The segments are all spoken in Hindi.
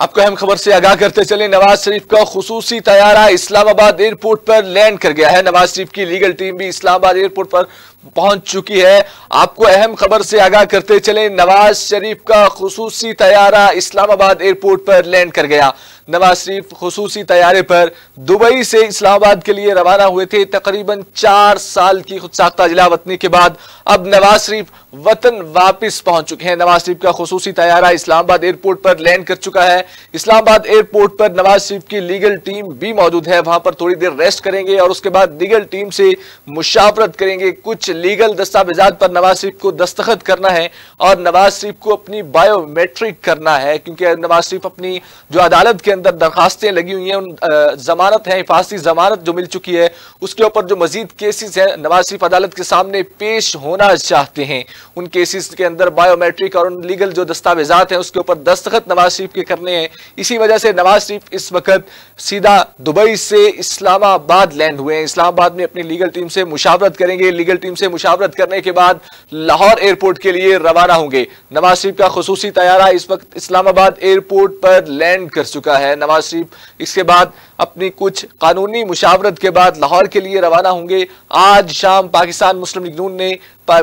आपको अहम खबर से आगाह करते चले नवाज शरीफ का खसूसी तैयारा इस्लामाबाद एयरपोर्ट पर लैंड कर गया है नवाज शरीफ की लीगल टीम भी इस्लामाबाद एयरपोर्ट पर पहुंच चुकी है आपको अहम खबर से आगाह करते चले नवाज शरीफ का खसूसी तैयारा इस्लामाबाद एयरपोर्ट पर लैंड कर गया नवाज शरीफ खसूसी तैयारे पर दुबई से इस्लामाबाद के लिए रवाना हुए थे तकरीबन चार साल की खुद साख्ता जिला वतनी के बाद अब नवाज शरीफ वतन वापस पहुंच चुके हैं नवाज शरीफ का खसूसी तैयारा इस्लामाबाद एयरपोर्ट पर लैंड कर चुका है इस्लामाबाद एयरपोर्ट पर नवाज शरीफ की लीगल टीम भी मौजूद है वहां पर थोड़ी देर रेस्ट करेंगे और उसके बाद लीगल टीम से मुशावरत करेंगे कुछ लीगल दस्तावेजात पर नवाज शरीफ को दस्तखत करना है और नवाज शरीफ को अपनी बायोमेट्रिक करना है क्योंकि नवाज शरीफ अपनी जो अदालत के अंदर दरखास्तें लगी हुई हैं उन जमानत है हिफाजती जमानत जो मिल चुकी है उसके ऊपर जो मजीद केसेस हैं नवाज शरीफ अदालत के सामने पेश होना चाहते हैं उन केसेस के अंदर बायोमेट्रिक और उन लीगल जो दस्तावेजात हैं उसके ऊपर दस्तखत नवाज शरीफ के करने हैं इसी वजह से नवाज शरीफ इस वक्त सीधा दुबई से इस्लामाबाद लैंड हुए हैं इस्लामाबाद में अपनी लीगल टीम से मुशावरत करेंगे लीगल टीम से मुशावरत करने के बाद लाहौर एयरपोर्ट के लिए रवाना होंगे नवाज शरीफ का खसूसी तैयारा इस वक्त इस्लामाबाद एयरपोर्ट पर लैंड कर चुका है नवाज शरीफ इसके बाद अपनी कुछ कानूनी मुशावरत के बाद लाहौर के लिए रवाना होंगे आज शाम पाकिस्तान मुस्लिम लीग नून ने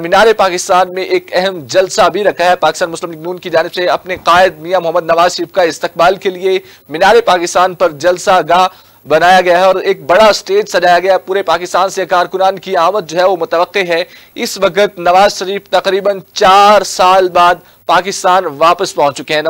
मीनार पाकिस्तान में एक अहम जलसा भी रखा है पाकिस्तान मुस्लिम लीग नून की जानब से अपने कायद मियाँ मोहम्मद नवाज शरीफ का इस्तबाल के लिए मीनार पाकिस्तान पर जलसा गा बनाया गया है और एक बड़ा स्टेज सजाया गया है पूरे पाकिस्तान से कारकुनान की आमद जो है वो मुतव है इस वक्त नवाज शरीफ तकरीबन चार साल बाद पाकिस्तान वापस पहुंच चुके हैं